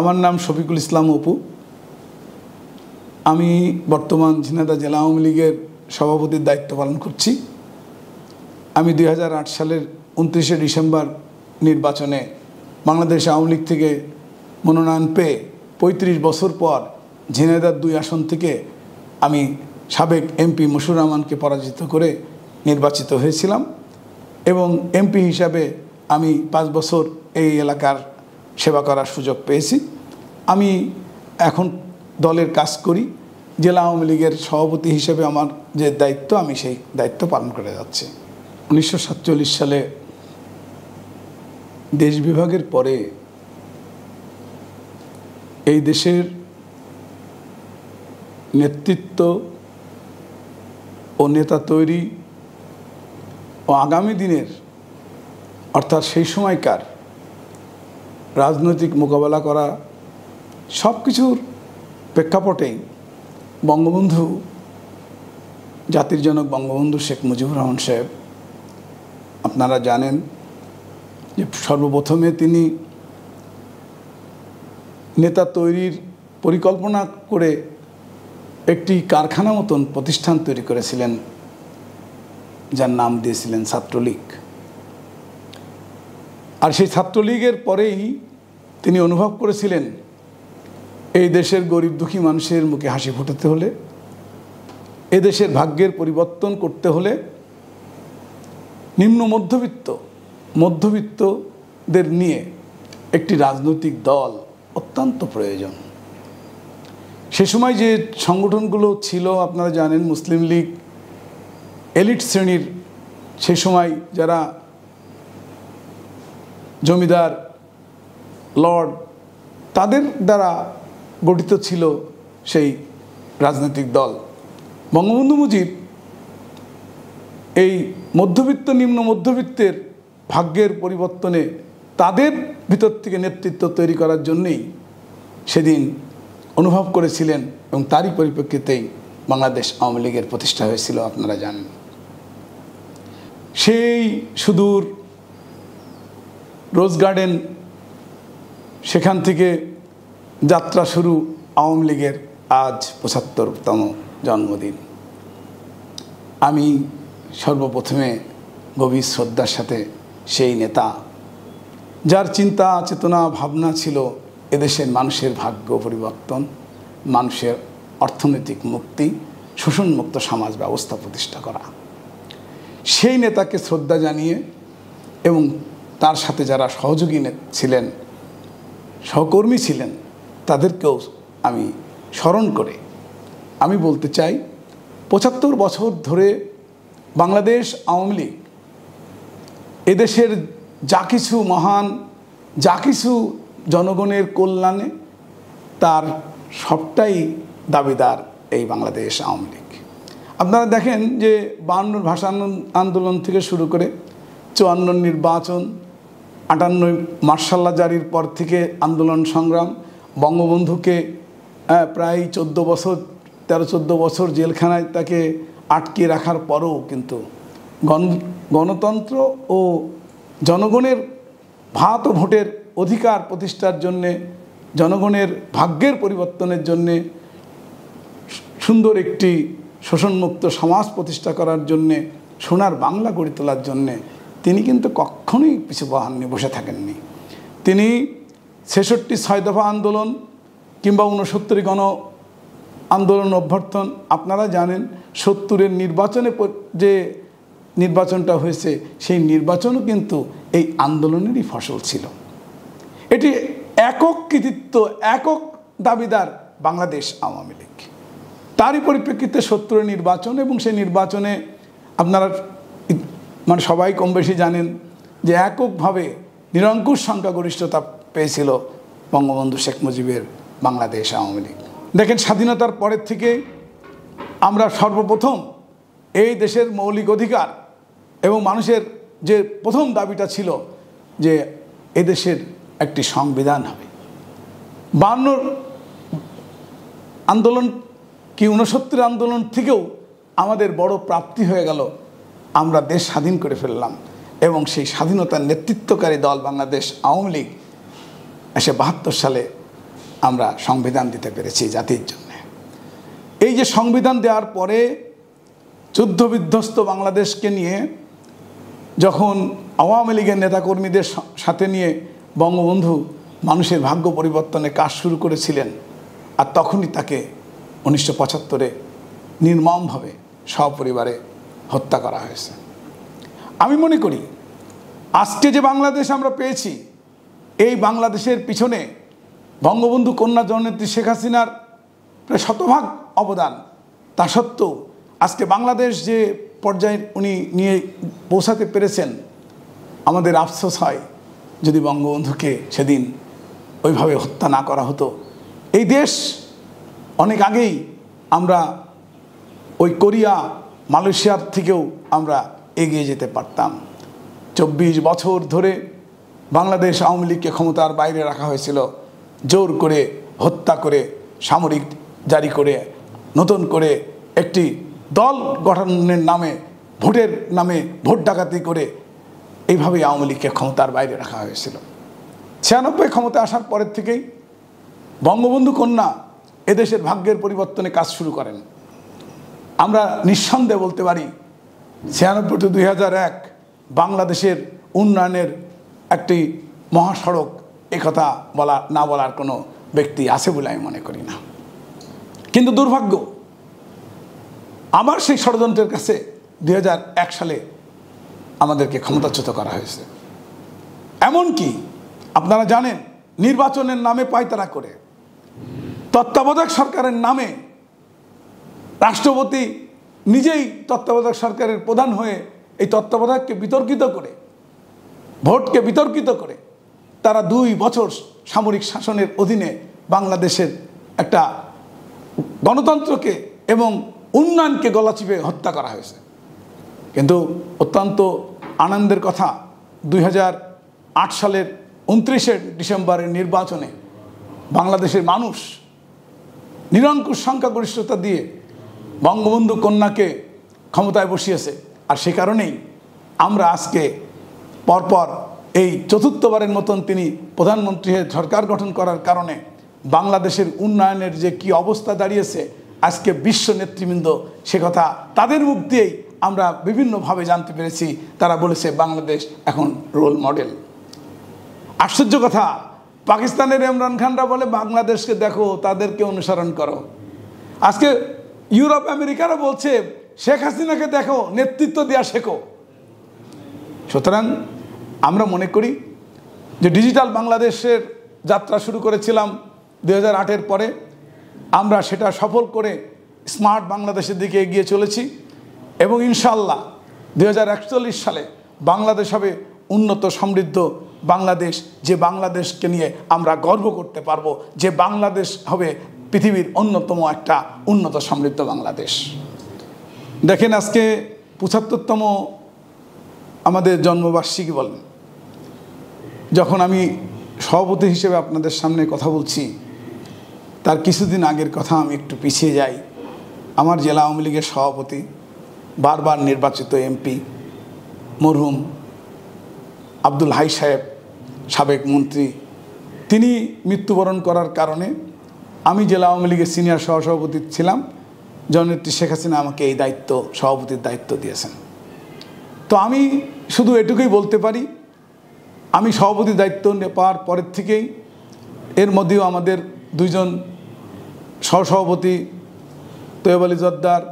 আমার নাম শফিকুল ইসলাম অপু আমি বর্তমান ঝিনাদা জেলা আওয়ামী লীগের সভাপতির দায়িত্ব পালন করছি আমি দুই সালের উনত্রিশে ডিসেম্বর নির্বাচনে বাংলাদেশ আওয়ামী লীগ থেকে মনোনয়ন পেয়ে পঁয়ত্রিশ বছর পর ঝিনাইদার দুই আসন থেকে আমি সাবেক এমপি মশুর রহমানকে পরাজিত করে নির্বাচিত হয়েছিলাম এবং এমপি হিসাবে আমি পাঁচ বছর এই এলাকার সেবা করার সুযোগ পেয়েছি আমি এখন দলের কাজ করি জেলা আওয়ামী লীগের সভাপতি হিসেবে আমার যে দায়িত্ব আমি সেই দায়িত্ব পালন করে যাচ্ছি উনিশশো সালে দেশ বিভাগের পরে এই দেশের নেতৃত্ব ও নেতা তৈরি ও আগামী দিনের অর্থাৎ সেই সময়কার রাজনৈতিক মোকাবেলা করা সব কিছুর প্রেক্ষাপটে বঙ্গবন্ধু জাতির জনক বঙ্গবন্ধু শেখ মুজিবুর রহমান সাহেব আপনারা জানেন যে সর্বপ্রথমে তিনি নেতা তৈরির পরিকল্পনা করে একটি কারখানা মতন প্রতিষ্ঠান তৈরি করেছিলেন যার নাম দিয়েছিলেন ছাত্রলীগ আর সেই ছাত্রলীগের পরেই তিনি অনুভব করেছিলেন এই দেশের গরিব দুঃখী মানুষের মুখে হাসি ফোটাতে হলে এদেশের ভাগ্যের পরিবর্তন করতে হলে নিম্ন মধ্যবিত্ত মধ্যবিত্তদের নিয়ে একটি রাজনৈতিক দল অত্যন্ত প্রয়োজন সে সময় যে সংগঠনগুলো ছিল আপনারা জানেন মুসলিম লীগ এলিট শ্রেণীর সে সময় যারা জমিদার লর্ড তাদের দ্বারা গঠিত ছিল সেই রাজনৈতিক দল বঙ্গবন্ধু মুজিব এই মধ্যবিত্ত নিম্ন মধ্যবিত্তের ভাগ্যের পরিবর্তনে তাদের ভিতর থেকে নেতৃত্ব তৈরি করার জন্যেই সেদিন অনুভব করেছিলেন এবং তারই পরিপ্রেক্ষিতেই বাংলাদেশ আওয়ামী লীগের প্রতিষ্ঠা হয়েছিল আপনারা জানেন সেই সুদূর রোজ গার্ডেন সেখান থেকে যাত্রা শুরু আওয়ামী লীগের আজ পঁচাত্তরতম জন্মদিন আমি সর্বপ্রথমে গভীর শ্রদ্ধার সাথে সেই নেতা যার চিন্তা চেতনা ভাবনা ছিল এদেশের মানুষের ভাগ্য পরিবর্তন মানুষের অর্থনৈতিক মুক্তি শোষণমুক্ত সমাজ ব্যবস্থা প্রতিষ্ঠা করা সেই নেতাকে শ্রদ্ধা জানিয়ে এবং তার সাথে যারা সহযোগী ছিলেন সহকর্মী ছিলেন তাদেরকেও আমি স্মরণ করে আমি বলতে চাই পঁচাত্তর বছর ধরে বাংলাদেশ আওয়ামী লীগ এদেশের যা কিছু মহান যা কিছু জনগণের কল্যাণে তার সবটাই দাবিদার এই বাংলাদেশ আওয়ামী লীগ আপনারা দেখেন যে বান্ন ভাষা আন্দোলন থেকে শুরু করে চুয়ান্ন নির্বাচন আটান্ন মার্শাল্লা জারির পর থেকে আন্দোলন সংগ্রাম বঙ্গবন্ধুকে হ্যাঁ, প্রায় চোদ্দ বছর তেরো চোদ্দো বছর জেলখানায় তাকে আটকে রাখার পরও কিন্তু গণ গণতন্ত্র ও জনগণের ভাত ও ভোটের অধিকার প্রতিষ্ঠার জন্যে জনগণের ভাগ্যের পরিবর্তনের জন্যে সুন্দর একটি শোষণমুক্ত সমাজ প্রতিষ্ঠা করার জন্যে সোনার বাংলা গড়ে তোলার জন্যে তিনি কিন্তু কখনোই পিছু নিয়ে বসে থাকেননি তিনি ছেষট্টি ছয় দফা আন্দোলন কিংবা ঊনসত্তরই গণ আন্দোলন অভ্যর্থন আপনারা জানেন সত্তরের নির্বাচনে যে নির্বাচনটা হয়েছে সেই নির্বাচনও কিন্তু এই আন্দোলনেরই ফসল ছিল এটি একক কৃতিত্ব একক দাবিদার বাংলাদেশ আওয়ামী লীগ তারই পরিপ্রেক্ষিতে সত্তরের নির্বাচন এবং সেই নির্বাচনে আপনারা মানে সবাই কম বেশি জানেন যে এককভাবে নিরঙ্কুশ সংখ্যাগরিষ্ঠতা পেয়েছিল বঙ্গবন্ধু শেখ মুজিবের বাংলাদেশ আওয়ামী লীগ দেখেন স্বাধীনতার পরের থেকে আমরা সর্বপ্রথম এই দেশের মৌলিক অধিকার এবং মানুষের যে প্রথম দাবিটা ছিল যে এদেশের একটি সংবিধান হবে বান্নর আন্দোলন কি উনসত্তর আন্দোলন থেকেও আমাদের বড় প্রাপ্তি হয়ে গেল আমরা দেশ স্বাধীন করে ফেললাম এবং সেই স্বাধীনতার নেতৃত্বকারী দল বাংলাদেশ আওয়ামী লীগ একশো বাহাত্তর সালে আমরা সংবিধান দিতে পেরেছি জাতির জন্য এই যে সংবিধান দেওয়ার পরে যুদ্ধবিধ্বস্ত বাংলাদেশকে নিয়ে যখন আওয়ামী লীগের নেতাকর্মীদের সাথে নিয়ে বঙ্গবন্ধু মানুষের ভাগ্য পরিবর্তনে কাজ শুরু করেছিলেন আর তখনই তাকে উনিশশো পঁচাত্তরে নির্মমভাবে সপরিবারে হত্যা করা হয়েছে আমি মনে করি আজকে যে বাংলাদেশ আমরা পেয়েছি এই বাংলাদেশের পিছনে বঙ্গবন্ধু কন্যা জননেত্রী শেখ হাসিনার প্রায় শতভাগ অবদান তা সত্ত্বেও আজকে বাংলাদেশ যে পর্যায়ে উনি নিয়ে পৌঁছাতে পেরেছেন আমাদের আফসোস হয় যদি বঙ্গবন্ধুকে সেদিন ওইভাবে হত্যা না করা হতো এই দেশ অনেক আগেই আমরা ওই কোরিয়া মালয়েশিয়ার থেকেও আমরা এগিয়ে যেতে পারতাম চব্বিশ বছর ধরে বাংলাদেশ আওয়ামী লীগকে ক্ষমতার বাইরে রাখা হয়েছিল জোর করে হত্যা করে সামরিক জারি করে নতুন করে একটি দল গঠনের নামে ভোটের নামে ভোট ডাকাতি করে এইভাবেই আওয়ামী লীগকে ক্ষমতার বাইরে রাখা হয়েছিল ছিয়ানব্বই ক্ষমতা আসার পরের থেকেই বঙ্গবন্ধু কন্যা এদেশের ভাগ্যের পরিবর্তনে কাজ শুরু করেন আমরা নিঃসন্দেহে বলতে পারি ছিয়ানব্বই টু দুই বাংলাদেশের উন্নয়নের একটি মহাসড়ক একথা বলা না বলার কোনো ব্যক্তি আছে বলে আমি মনে করি না কিন্তু দুর্ভাগ্য আবার সেই ষড়যন্ত্রের কাছে দুই সালে আমাদেরকে ক্ষমতাচ্যুত করা হয়েছে এমনকি আপনারা জানেন নির্বাচনের নামে পায়তারা করে তত্ত্বাবধায়ক সরকারের নামে রাষ্ট্রপতি নিজেই তত্ত্বাবধায়ক সরকারের প্রধান হয়ে এই তত্ত্বাবধায়ককে বিতর্কিত করে ভোটকে বিতর্কিত করে তারা দুই বছর সামরিক শাসনের অধীনে বাংলাদেশের একটা গণতন্ত্রকে এবং উন্নয়নকে গলা চিপে হত্যা করা হয়েছে কিন্তু অত্যন্ত আনন্দের কথা দুই সালের উনত্রিশে ডিসেম্বরের নির্বাচনে বাংলাদেশের মানুষ নিরঙ্কুশ সংখ্যাগরিষ্ঠতা দিয়ে বঙ্গবন্ধু কন্যাকে ক্ষমতায় বসিয়েছে আর সে কারণেই আমরা আজকে পরপর এই চতুর্থবারের মতন তিনি প্রধানমন্ত্রী হয়ে সরকার গঠন করার কারণে বাংলাদেশের উন্নয়নের যে কি অবস্থা দাঁড়িয়েছে আজকে বিশ্ব নেতৃবৃন্দ সে কথা তাদের মুখ দিয়েই আমরা বিভিন্নভাবে জানতে পেরেছি তারা বলেছে বাংলাদেশ এখন রোল মডেল আশ্চর্য কথা পাকিস্তানের ইমরান খানরা বলে বাংলাদেশকে দেখো তাদেরকে অনুসরণ করো আজকে ইউরোপ আমেরিকারা বলছে শেখ হাসিনাকে দেখো নেতৃত্ব দেওয়া শেখো সুতরাং আমরা মনে করি যে ডিজিটাল বাংলাদেশের যাত্রা শুরু করেছিলাম দু হাজার পরে আমরা সেটা সফল করে স্মার্ট বাংলাদেশের দিকে এগিয়ে চলেছি এবং ইনশাল্লাহ দু সালে বাংলাদেশ হবে উন্নত সমৃদ্ধ বাংলাদেশ যে বাংলাদেশকে নিয়ে আমরা গর্ব করতে পারবো যে বাংলাদেশ হবে পৃথিবীর অন্যতম একটা উন্নত সমৃদ্ধ বাংলাদেশ দেখেন আজকে পঁচাত্তরতম আমাদের জন্মবার্ষিকী বলেন যখন আমি সভাপতি হিসেবে আপনাদের সামনে কথা বলছি তার কিছুদিন আগের কথা আমি একটু পিছিয়ে যাই আমার জেলা আওয়ামী লীগের সভাপতি বারবার নির্বাচিত এমপি মরহুম আব্দুল হাই সাহেব সাবেক মন্ত্রী তিনি মৃত্যুবরণ করার কারণে আমি জেলা আওয়ামী লীগের সিনিয়র সহসভাপতি ছিলাম জননেত্রী শেখ হাসিনা আমাকে এই দায়িত্ব সভাপতির দায়িত্ব দিয়েছেন তো আমি শুধু এটুকুই বলতে পারি আমি সভাপতি দায়িত্ব পাওয়ার পরের থেকেই এর মধ্যেও আমাদের দুইজন সহসভাপতি তৈব আলী জদ্দার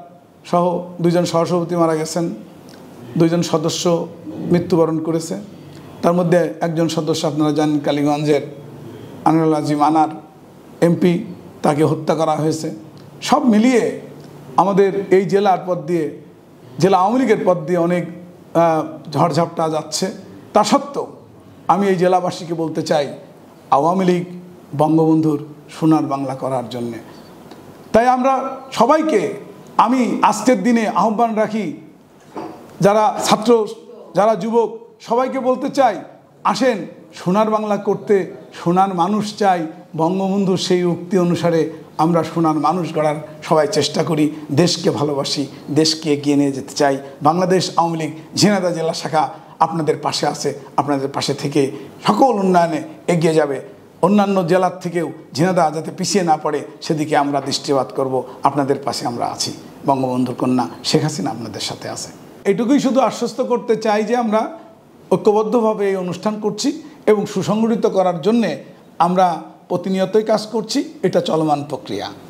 সহ দুইজন সহসভাপতি মারা গেছেন দুইজন সদস্য মৃত্যুবরণ করেছে তার মধ্যে একজন সদস্য আপনারা জানেন কালীগঞ্জের আনুল আজিম আনার এমপি তাকে হত্যা করা হয়েছে সব মিলিয়ে আমাদের এই জেলার পথ দিয়ে জেলা আওয়ামী লীগের পথ দিয়ে অনেক ঝড়ঝাপটা যাচ্ছে তা সত্ত্বেও আমি এই জেলাবাসীকে বলতে চাই আওয়ামী লীগ বঙ্গবন্ধুর সোনার বাংলা করার জন্যে তাই আমরা সবাইকে আমি আজকের দিনে আহ্বান রাখি যারা ছাত্র যারা যুবক সবাইকে বলতে চাই আসেন সোনার বাংলা করতে সোনার মানুষ চাই বঙ্গবন্ধুর সেই উক্তি অনুসারে আমরা সোনার মানুষ গড়ার সবাই চেষ্টা করি দেশকে ভালোবাসি দেশকে এগিয়ে নিয়ে যেতে চাই বাংলাদেশ আওয়ামী লীগ ঝিনাদা জেলা শাখা আপনাদের পাশে আছে আপনাদের পাশে থেকে সকল উন্নয়নে এগিয়ে যাবে অন্যান্য জেলার থেকেও ঝিনাদা যাতে পিছিয়ে না পড়ে সেদিকে আমরা দৃষ্টিপাত করব আপনাদের পাশে আমরা আছি বঙ্গবন্ধুর কন্যা শেখ হাসিনা আপনাদের সাথে আছে এটুকুই শুধু আশ্বস্ত করতে চাই যে আমরা ঐক্যবদ্ধভাবে এই অনুষ্ঠান করছি এবং সুসংগঠিত করার জন্যে আমরা প্রতিনিয়তই কাজ করছি এটা চলমান প্রক্রিয়া